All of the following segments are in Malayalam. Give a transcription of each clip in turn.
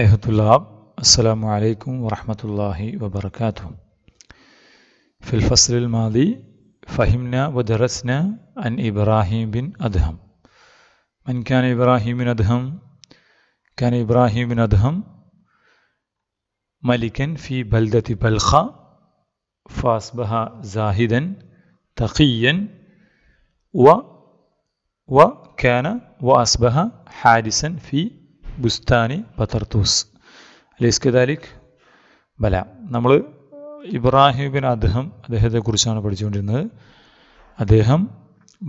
أيها الطلاب السلام عليكم ورحمة الله وبركاته في الفصل الماضي فهمنا ودرسنا عن إبراهيم بن أدهم من كان إبراهيم بن أدهم؟ كان إبراهيم بن أدهم ملكا في بلدة بلخة فأصبح زاهدا تقيا و وكان وأصبح حادثا في ബുസ്താനി ബത്തർത്തൂസ് അലീസ് കദാലിക് ബല നമ്മൾ ബിൻ അദ്ദേഹം അദ്ദേഹത്തെക്കുറിച്ചാണ് പഠിച്ചുകൊണ്ടിരുന്നത് അദ്ദേഹം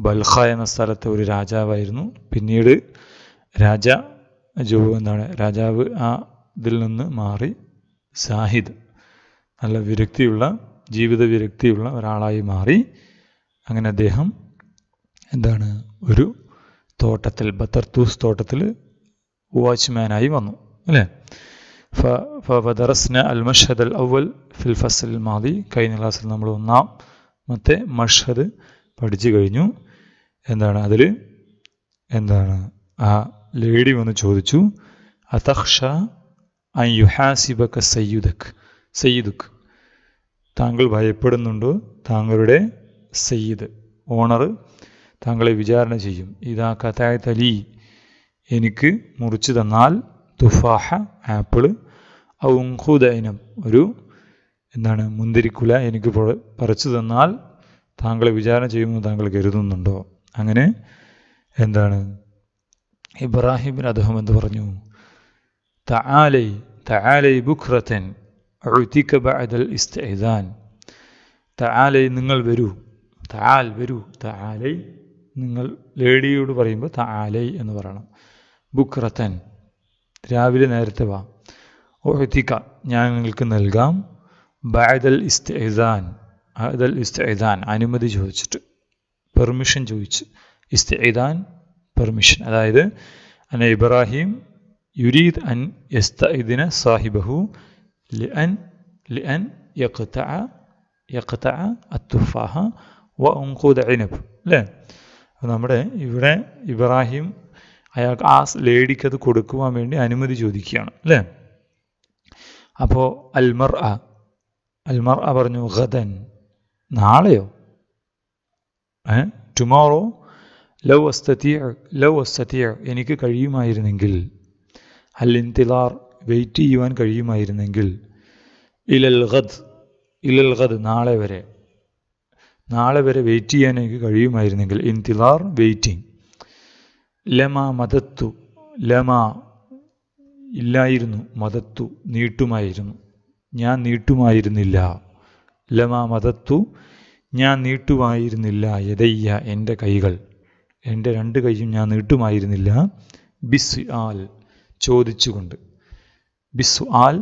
ബൽഹ എന്ന സ്ഥലത്തെ ഒരു രാജാവായിരുന്നു പിന്നീട് രാജ ജോ എന്താണ് രാജാവ് ആ ഇതിൽ നിന്ന് മാറി സാഹിദ് നല്ല വിരക്തിയുള്ള ജീവിത വിരക്തിയുള്ള ഒരാളായി മാറി അങ്ങനെ അദ്ദേഹം എന്താണ് ഒരു തോട്ടത്തിൽ ബത്തർത്തൂസ് തോട്ടത്തിൽ വാച്ച്മാനായി വന്നു അല്ലേ ഫദറസ്ന അൽ മഷദ് അൽ അവൽ ഫിൽ ഫസൽ മാതി കഴിഞ്ഞ ക്ലാസ്സിൽ നമ്മൾ ഒന്നാമത്തെ മഷദ് പഠിച്ചു കഴിഞ്ഞു എന്താണ് അതിൽ എന്താണ് ആ ലേഡി വന്ന് ചോദിച്ചു അതഹ്ഷ അൻ സയ്യുദക് സയ്യിദുക്ക് താങ്കൾ ഭയപ്പെടുന്നുണ്ടോ താങ്കളുടെ സയ്യിദ് ഓണർ താങ്കളെ വിചാരണ ചെയ്യും ഇതാ കഥായ എനിക്ക് മുറിച്ചു തന്നാൽ തുഫാഹ ആപ്പിൾ ഔഹുദൈനം ഒരു എന്താണ് മുന്തിരിക്കുല എനിക്ക് പറിച്ചു തന്നാൽ താങ്കളെ വിചാരണ ചെയ്യുമെന്ന് താങ്കൾ കരുതുന്നുണ്ടോ അങ്ങനെ എന്താണ് ഇബ്രാഹിമിന് അദ്ദേഹം എന്ത് പറഞ്ഞു തആലൈ തആലൈ ബുഖ്റത്തൻ ബഅദൽ ഇസ്തൈദാൻ തആലൈ നിങ്ങൾ വരൂ തആൽ വരൂ തആലൈ നിങ്ങൾ ലേഡിയോട് പറയുമ്പോൾ തആലൈ എന്ന് പറയണം ബുക്രത്തൻ രാവിലെ നേരത്തെ വാ ഒഴുത്തിക്ക ഞാൻ നിങ്ങൾക്ക് നൽകാം ബാദൽ ഇസ്തൈദാൻ ബാദൽ ഇസ്തൈദാൻ അനുമതി ചോദിച്ചിട്ട് പെർമിഷൻ ചോദിച്ച് ഇസ്തൈദാൻ പെർമിഷൻ അതായത് അന ഇബ്രാഹിം യുരീദ് അൻ യസ്തഇദിന സാഹിബഹു ലിഅൻ ലിഅൻ യഖ്തഅ യഖ്തഅ അത്തുഫാഹ വ ഉൻഖൂദ ഇനബ് അല്ലേ നമ്മുടെ ഇവിടെ ഇബ്രാഹിം അയാൾക്ക് ആ ലേഡിക്ക് അത് കൊടുക്കുവാൻ വേണ്ടി അനുമതി ചോദിക്കുകയാണ് അല്ലേ അപ്പോൾ അൽമർ അ അൽമർ അ പറഞ്ഞു ഖദൻ നാളെയോ ഏ ടുമോറോ ലവ് വസ്തീയ ലവ് വസ്തീയ എനിക്ക് കഴിയുമായിരുന്നെങ്കിൽ അല്ലിൻതിലാർ വെയിറ്റ് ചെയ്യുവാൻ കഴിയുമായിരുന്നെങ്കിൽ ഇലൽ ഇലൽഹദ് ഇലൽ നാളെ വരെ നാളെ വരെ വെയിറ്റ് ചെയ്യാൻ എനിക്ക് കഴിയുമായിരുന്നെങ്കിൽ ഇൻതിലാർ വെയിറ്റിംഗ് ലമ മതത്തു ലമ ഇല്ലായിരുന്നു മതത്തു നീട്ടുമായിരുന്നു ഞാൻ നീട്ടുമായിരുന്നില്ല ലമ മതത്തു ഞാൻ നീട്ടുമായിരുന്നില്ല യഥയ്യ എൻ്റെ കൈകൾ എൻ്റെ രണ്ട് കൈയും ഞാൻ നീട്ടുമായിരുന്നില്ല ബിസ് ആൽ ചോദിച്ചുകൊണ്ട് ബിസ് ആൽ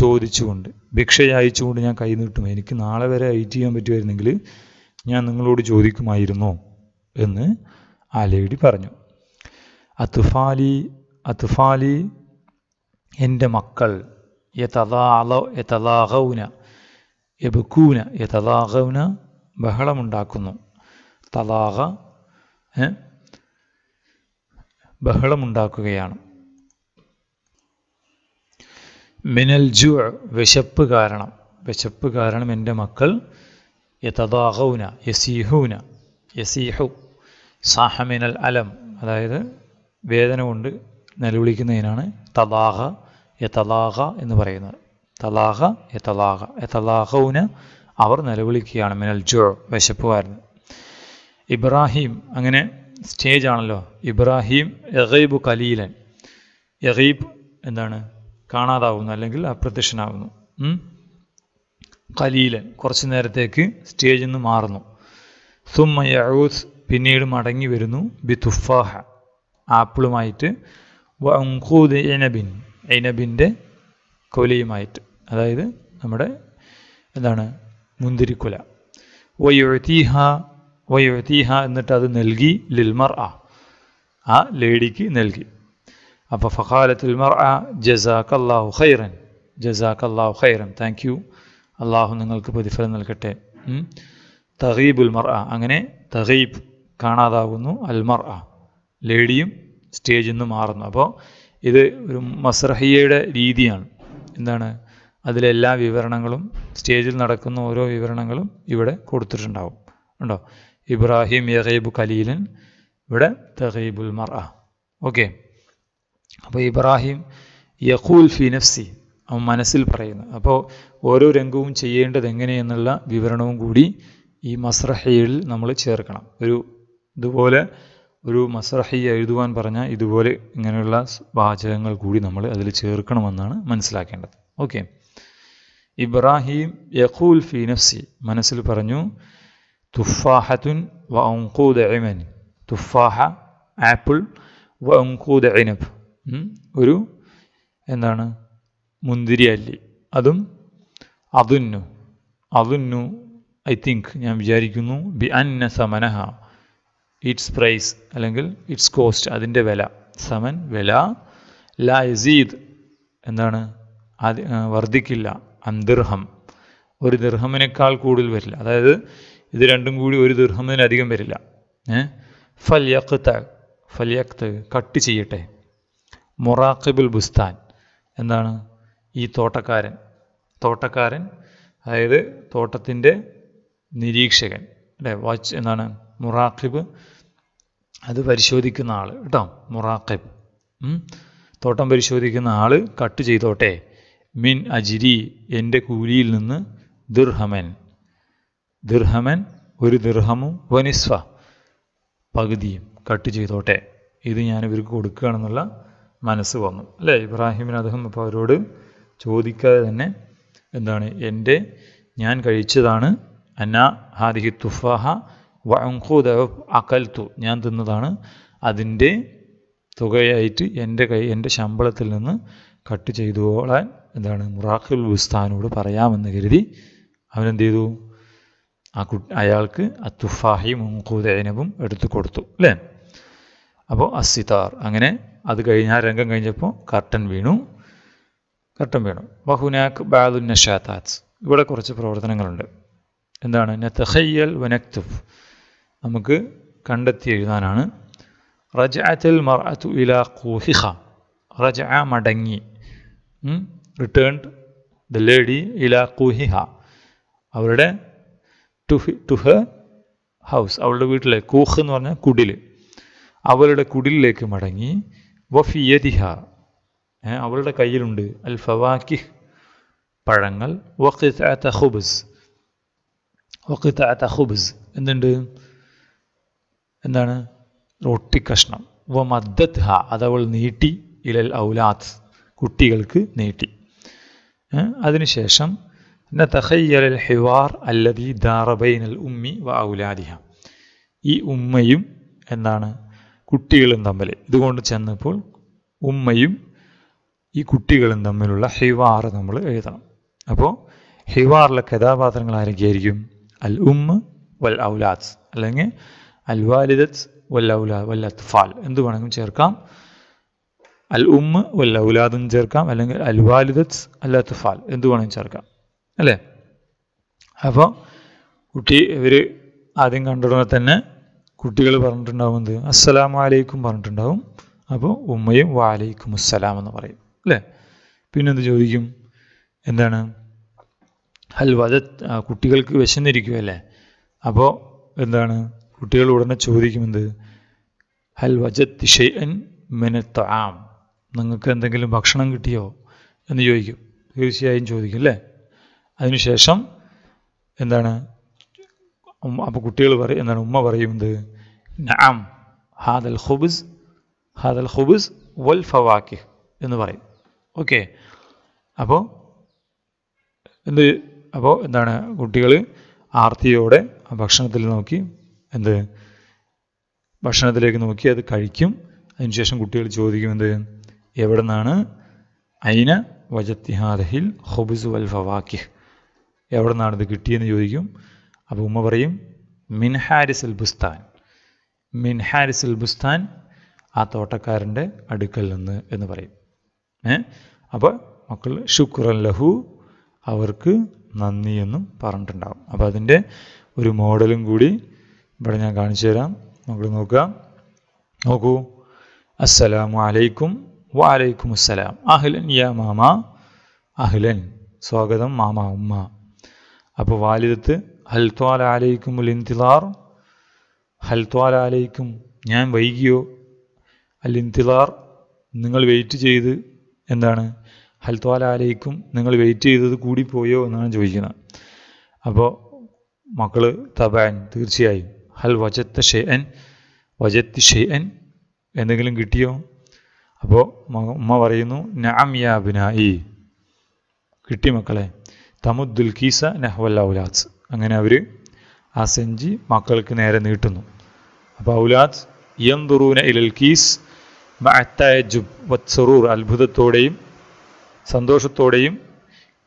ചോദിച്ചുകൊണ്ട് ഭിക്ഷ അയച്ചുകൊണ്ട് ഞാൻ കൈ നീട്ടും എനിക്ക് നാളെ വരെ അയറ്റ് ചെയ്യാൻ പറ്റുമായിരുന്നെങ്കിൽ ഞാൻ നിങ്ങളോട് ചോദിക്കുമായിരുന്നോ എന്ന് ആ ലേഡി പറഞ്ഞു അതുഫാലി അതുഫാലി എൻ്റെ മക്കൾ യഥതാഹ യഥതാഹൗന യബുക്കൂന യഥാഹൗന ബഹളമുണ്ടാക്കുന്നു തലാഹ ബഹളമുണ്ടാക്കുകയാണ് മിനൽ ജു വിശപ്പ് കാരണം വിശപ്പ് കാരണം എൻ്റെ മക്കൾ യഥാഹൗന യസീഹൂന യസീഹു സാഹമിനൽ അലം അതായത് വേദന കൊണ്ട് നിലവിളിക്കുന്നതിനാണ് തലാഹ യതലാഹ എന്ന് പറയുന്നത് തലാഹ യതലാഹ യതലാഹുവിന് അവർ നിലവിളിക്കുകയാണ് മിനൽ ജോ വിശപ്പുകാരന് ഇബ്രാഹിം അങ്ങനെ സ്റ്റേജ് ആണല്ലോ ഇബ്രാഹിം എഹൈബ് കലീലൻ എഹൈബ് എന്താണ് കാണാതാവുന്നു അല്ലെങ്കിൽ അപ്രത്യക്ഷനാവുന്നു കലീലൻ കുറച്ച് നേരത്തേക്ക് സ്റ്റേജിൽ നിന്ന് മാറുന്നു സുമ്മ യഹൂസ് പിന്നീട് മടങ്ങി വരുന്നു ബി തുഫാഹ ആപ്പിളുമായിട്ട് വങ്കൂദ് ഇനബിൻ ഇനബിൻ്റെ കൊലയുമായിട്ട് അതായത് നമ്മുടെ എന്താണ് മുന്തിരിക്കൊല വയൊഴുത്തീഹ വയൊഴുത്തീഹ എന്നിട്ട് അത് നൽകി ലിൽമർ ആ ആ ലേഡിക്ക് നൽകി അപ്പോൾ ഫഖാലത്തുൽ മർ ആ ജസാഖ് അള്ളാഹു ഖൈറൻ ജസാഖ് അള്ളാഹു ഖൈറൻ താങ്ക് യു അള്ളാഹു നിങ്ങൾക്ക് പ്രതിഫലം നൽകട്ടെ ഉൽമർ ആ അങ്ങനെ തഹീബ് കാണാതാകുന്നു അൽ ആ ലേഡിയും സ്റ്റേജിൽ നിന്ന് മാറുന്നു അപ്പോൾ ഇത് ഒരു മസ്രഹിയയുടെ രീതിയാണ് എന്താണ് അതിലെല്ലാ വിവരണങ്ങളും സ്റ്റേജിൽ നടക്കുന്ന ഓരോ വിവരണങ്ങളും ഇവിടെ കൊടുത്തിട്ടുണ്ടാവും ഉണ്ടോ ഇബ്രാഹിം യഹൈബ് കലീലൻ ഇവിടെ തഹീബുൽ മറ ഓക്കെ അപ്പോൾ ഇബ്രാഹിം യഖൂൽ ഫിനഫ്സി നഫ്സി അവൻ മനസ്സിൽ പറയുന്നു അപ്പോൾ ഓരോ രംഗവും ചെയ്യേണ്ടത് എങ്ങനെയെന്നുള്ള വിവരണവും കൂടി ഈ മസ്രഹയിൽ നമ്മൾ ചേർക്കണം ഒരു ഇതുപോലെ ഒരു മസറഹിയ എഴുതുവാൻ പറഞ്ഞാൽ ഇതുപോലെ ഇങ്ങനെയുള്ള വാചകങ്ങൾ കൂടി നമ്മൾ അതിൽ ചേർക്കണമെന്നാണ് മനസ്സിലാക്കേണ്ടത് ഓക്കെ ഇബ്രാഹിം യഖൂൽ ഫി നഫ്സി മനസ്സിൽ പറഞ്ഞു തുഫാഹത്തുൻ വ ഉങ്കൂദ് തുഫാഹ ആപ്പിൾ വ ഉങ്കൂദ് ഇനബ് ഒരു എന്താണ് മുന്തിരി അല്ലി അതും അതുന്നു അതുന്നു ഐ തിങ്ക് ഞാൻ വിചാരിക്കുന്നു ബി അന്ന സമനഹ ഇറ്റ്സ് പ്രൈസ് അല്ലെങ്കിൽ ഇറ്റ്സ് കോസ്റ്റ് അതിൻ്റെ വില സമൻ വില ലാ യസീദ് എന്താണ് അത് വർദ്ധിക്കില്ല അന്തിർഹം ഒരു ദീർഹമിനേക്കാൾ കൂടുതൽ വരില്ല അതായത് ഇത് രണ്ടും കൂടി ഒരു ദീർഹമിനധികം വരില്ല ഏഹ് ഫല്യക്ത ഫല്യക്ത് കട്ട് ചെയ്യട്ടെ മൊറാഖിബുൽ ബുസ്താൻ എന്താണ് ഈ തോട്ടക്കാരൻ തോട്ടക്കാരൻ അതായത് തോട്ടത്തിൻ്റെ നിരീക്ഷകൻ അല്ലേ വാച്ച് എന്താണ് മുറാഖിബ് അത് പരിശോധിക്കുന്ന ആൾ കേട്ടോ മുറാഖബ് തോട്ടം പരിശോധിക്കുന്ന ആൾ കട്ട് ചെയ്തോട്ടെ മിൻ അജിരി എൻ്റെ കൂലിയിൽ നിന്ന് ദിർഹമൻ ദിർഹമൻ ഒരു ദിർഹമും വനിസ്വ പകുതിയും കട്ട് ചെയ്തോട്ടെ ഇത് ഞാൻ ഇവർക്ക് കൊടുക്കുകയാണെന്നുള്ള മനസ്സ് വന്നു അല്ലേ ഇബ്രാഹിമിന് അദ്ദേഹം അപ്പോൾ അവരോട് ചോദിക്കാതെ തന്നെ എന്താണ് എൻ്റെ ഞാൻ കഴിച്ചതാണ് അന്ന ഹാദിഹി തുഫാഹ വഅങ്കൂത അകൽത്തു ഞാൻ തിന്നതാണ് അതിൻ്റെ തുകയായിട്ട് എൻ്റെ കൈ എൻ്റെ ശമ്പളത്തിൽ നിന്ന് കട്ട് ചെയ്തുകൊള്ളാൻ എന്താണ് മുറാഖുൽ ഉസ്താനോട് പറയാമെന്ന് കരുതി അവനെന്ത് ചെയ്തു ആ കുട്ടി അയാൾക്ക് അത്തുഫാഹി മുൻകൂതൈനവും എടുത്തു കൊടുത്തു അല്ലേ അപ്പോൾ അസിതാർ അങ്ങനെ അത് കഴിഞ്ഞ ആ രംഗം കഴിഞ്ഞപ്പോൾ കർട്ടൻ വീണു കർട്ടൻ വീണു ബഹുനാക്ക് ബാദുൻ ഇവിടെ കുറച്ച് പ്രവർത്തനങ്ങളുണ്ട് എന്താണ് നെത്തഹയ്യൽ വനക്തുഫ് നമുക്ക് കണ്ടെത്തി എഴുതാനാണ് റജഅത്തുൽ മർഅത്തു ഇല കൂഹിഹ റജ മടങ്ങി റിട്ടേൺഡ് ദ ലേഡി ഇല കൂഹിഹ അവരുടെ ടു ടു ഹ ഹൗസ് അവളുടെ വീട്ടിലെ കൂഹ് എന്ന് പറഞ്ഞാൽ കുടിൽ അവളുടെ കുടിലിലേക്ക് മടങ്ങി വഫിയതിഹ അവളുടെ കയ്യിലുണ്ട് അൽ ഫവാക്കി പഴങ്ങൾ വഖിത്ത ഹുബ്സ് വഖിത്ത ഹുബ്സ് എന്തുണ്ട് എന്താണ് റൊട്ടി കഷ്ണം വ മദ്ദത്ത് ഹ അതവൾ നീട്ടി ഇലൽ ഔലാത്ത് കുട്ടികൾക്ക് നീട്ടി അതിനുശേഷം പിന്നെ തഹയ്യലൽ ഹിവാർ അല്ലതി ദാറബൈനൽ ഉമ്മി വ ഔലാദിഹ ഈ ഉമ്മയും എന്താണ് കുട്ടികളും തമ്മിൽ ഇതുകൊണ്ട് ചെന്നപ്പോൾ ഉമ്മയും ഈ കുട്ടികളും തമ്മിലുള്ള ഹിവാർ നമ്മൾ എഴുതണം അപ്പോൾ ഹിവാറിലെ കഥാപാത്രങ്ങൾ ആരൊക്കെയായിരിക്കും അൽ ഉമ്മ വൽ ഔലാദ് അല്ലെങ്കിൽ അൽ വാലിദത്ത് വല്ല വല്ല അത്ഫാൽ എന്ത് വേണമെങ്കിലും ചേർക്കാം അൽ ഉമ്മ വല്ല ഔലാദും ചേർക്കാം അല്ലെങ്കിൽ അൽ വാലിദത്ത് അല്ല അത്ഫാൽ എന്ത് വേണമെങ്കിലും ചേർക്കാം അല്ലേ അപ്പോൾ കുട്ടി ഇവർ ആദ്യം കണ്ടിടുമ്പോൾ തന്നെ കുട്ടികൾ പറഞ്ഞിട്ടുണ്ടാവും എന്ത് അസ്സലാം വലൈക്കും പറഞ്ഞിട്ടുണ്ടാവും അപ്പോൾ ഉമ്മയും വാലൈക്കും അസ്സലാം എന്ന് പറയും അല്ലേ പിന്നെന്ത് ചോദിക്കും എന്താണ് ഹൽ വധ കുട്ടികൾക്ക് വിശന്നിരിക്കുമല്ലേ അപ്പോൾ എന്താണ് കുട്ടികൾ ഉടനെ ചോദിക്കുമെന്ത് ഹൽ വജത് ഷെയ്ൻ മിനത്ത് ആം നിങ്ങൾക്ക് എന്തെങ്കിലും ഭക്ഷണം കിട്ടിയോ എന്ന് ചോദിക്കും തീർച്ചയായും ചോദിക്കും അല്ലേ അതിനുശേഷം എന്താണ് അപ്പോൾ കുട്ടികൾ പറയും എന്താണ് ഉമ്മ പറയുന്നത് നാം ഹാദൽ ഹുബിസ് ഹാദൽ ഹുബിസ് വൽ ഫവാക്ക് എന്ന് പറയും ഓക്കെ അപ്പോൾ എന്ത് അപ്പോൾ എന്താണ് കുട്ടികൾ ആർത്തിയോടെ ഭക്ഷണത്തിൽ നോക്കി എന്ത് ഭക്ഷണത്തിലേക്ക് നോക്കി അത് കഴിക്കും അതിനുശേഷം കുട്ടികൾ ചോദിക്കും എന്ത് എവിടെ നിന്നാണ് അയിന വജത്തിഹാദഹിൽ ഹൊബിസു വൽ ഫവാക്കി എവിടെ നിന്നാണ് ഇത് കിട്ടിയെന്ന് ചോദിക്കും അപ്പോൾ ഉമ്മ പറയും അൽ ബുസ്താൻ അൽ ബുസ്താൻ ആ തോട്ടക്കാരൻ്റെ അടുക്കൽ നിന്ന് എന്ന് പറയും ഏ അപ്പോൾ മക്കൾ ഷുക്കുറൻ ലഹു അവർക്ക് നന്ദിയെന്നും പറഞ്ഞിട്ടുണ്ടാകും അപ്പോൾ അതിൻ്റെ ഒരു മോഡലും കൂടി ഇവിടെ ഞാൻ കാണിച്ചു തരാം നമുക്ക് നോക്കുക നോക്കൂ അസ്സലാമു അലൈക്കും വാലൈക്കും അസ്സലാം അഹ്ലൻ യാ മാമ അഹ്ലൻ സ്വാഗതം മാമ ഉമ്മ അപ്പോൾ വാലിദത്ത് ഹൽത്വാൽ ആലയിക്കും ലിൻതിലാർ ഹൽത്വാൽ ആലയിക്കും ഞാൻ വൈകിയോ അല്ലിൻതിലാർ നിങ്ങൾ വെയിറ്റ് ചെയ്ത് എന്താണ് ഹൽത്വാൽ ആലയിക്കും നിങ്ങൾ വെയിറ്റ് ചെയ്തത് കൂടിപ്പോയോ എന്നാണ് ചോദിക്കുന്നത് അപ്പോൾ മക്കൾ തപാൻ തീർച്ചയായും ഹൽ വജത്ത ഷെയൻ വജത്തി എൻ എന്തെങ്കിലും കിട്ടിയോ അപ്പോൾ ഉമ്മ പറയുന്നു നാം ബിനായി കിട്ടി മക്കളെ തമുദ്ദുൽ കീസ നഹ്വൽ ഔലാദ് അങ്ങനെ അവർ ആ സെഞ്ചി മക്കൾക്ക് നേരെ നീട്ടുന്നു അപ്പോൾ ഔലാദ് യന്തുറൂന ഇലൽ കീസ് ജുബ് വത്സറൂർ അത്ഭുതത്തോടെയും സന്തോഷത്തോടെയും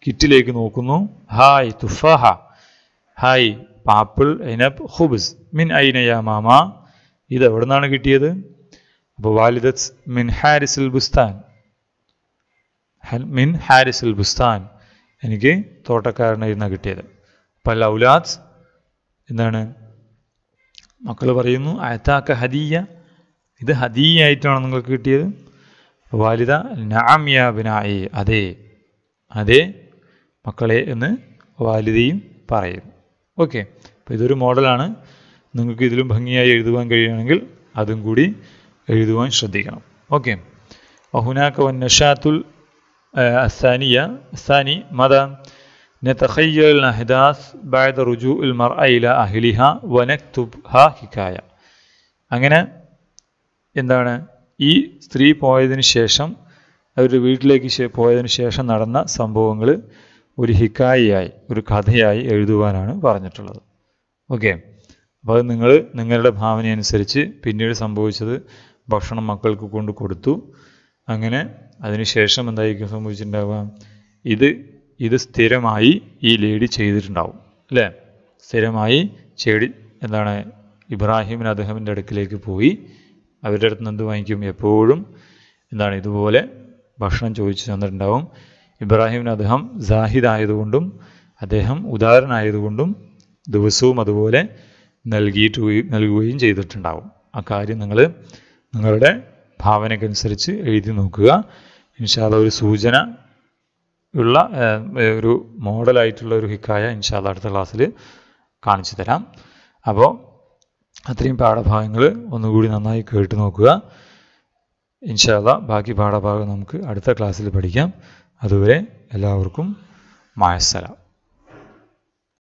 കിറ്റിലേക്ക് നോക്കുന്നു ഹായ് തുഫാഹ ഹായ് പാപ്പിൾ എനബ് ഹുബിസ് മിൻ ഐനയാ മാമ ഇത് എവിടെ നിന്നാണ് കിട്ടിയത് അപ്പോൾ വാലിദത്ത് മിൻ ഹാരിസുൽ ബുസ്താൻ മിൻ ഹാരിസുൽ ബുസ്താൻ എനിക്ക് തോട്ടക്കാരനായിരുന്ന കിട്ടിയത് അപ്പോൾ ലൗലാദ് എന്താണ് മക്കൾ പറയുന്നു അയത്താക്ക ഹദീയ ഇത് ഹദീയ ആയിട്ടാണ് നിങ്ങൾക്ക് കിട്ടിയത് വാലിദ നാമ്യ ബിനായി അതെ അതെ മക്കളെ എന്ന് വാലിദയും പറയുന്നു ഓക്കെ അപ്പോൾ ഇതൊരു മോഡലാണ് നിങ്ങൾക്ക് ഇതിലും ഭംഗിയായി എഴുതുവാൻ കഴിയുകയാണെങ്കിൽ അതും കൂടി എഴുതുവാൻ ശ്രദ്ധിക്കണം ഓക്കെ وهناك والنشاة الثانية الثاني ماذا نتخيل الأحداث بعد رجوع المرأة إلى أهلها ونكتبها حكاية അങ്ങനെ എന്താണ് ഈ സ്ത്രീ പോയതിന് ശേഷം അവരുടെ വീട്ടിലേക്ക് പോയതിന് ശേഷം നടന്ന സംഭവങ്ങൾ ഒരു ഹിക്കായിയായി ഒരു കഥയായി എഴുതുവാനാണ് പറഞ്ഞിട്ടുള്ളത് ഓക്കെ അപ്പോൾ നിങ്ങൾ നിങ്ങളുടെ ഭാവനയനുസരിച്ച് പിന്നീട് സംഭവിച്ചത് ഭക്ഷണം മക്കൾക്ക് കൊണ്ട് കൊടുത്തു അങ്ങനെ അതിനുശേഷം എന്തായിരിക്കും സംഭവിച്ചിട്ടുണ്ടാവുക ഇത് ഇത് സ്ഥിരമായി ഈ ലേഡി ചെയ്തിട്ടുണ്ടാവും അല്ലേ സ്ഥിരമായി ചെടി എന്താണ് ഇബ്രാഹിമിന് അദ്ദേഹത്തിൻ്റെ അടുക്കിലേക്ക് പോയി അവരുടെ അടുത്ത് നിന്ന് എന്ത് വാങ്ങിക്കും എപ്പോഴും എന്താണ് ഇതുപോലെ ഭക്ഷണം ചോദിച്ചു തന്നിട്ടുണ്ടാവും ഇബ്രാഹിമിന് അദ്ദേഹം ജാഹിദ് ആയതുകൊണ്ടും അദ്ദേഹം ഉദാരനായതുകൊണ്ടും ദിവസവും അതുപോലെ നൽകിയിട്ട് നൽകുകയും ചെയ്തിട്ടുണ്ടാവും ആ കാര്യം നിങ്ങൾ നിങ്ങളുടെ ഭാവനയ്ക്കനുസരിച്ച് എഴുതി നോക്കുക ഇൻഷാല്ല ഒരു സൂചന ഉള്ള ഒരു മോഡലായിട്ടുള്ള ഒരു ഹിക്കായ ഇൻഷാല്ല അടുത്ത ക്ലാസ്സിൽ കാണിച്ചു തരാം അപ്പോൾ അത്രയും പാഠഭാഗങ്ങൾ ഒന്നുകൂടി നന്നായി കേട്ട് നോക്കുക ഇൻഷാല്ല ബാക്കി പാഠഭാഗം നമുക്ക് അടുത്ത ക്ലാസ്സിൽ പഠിക്കാം അതുവരെ എല്ലാവർക്കും മായസ്സലാം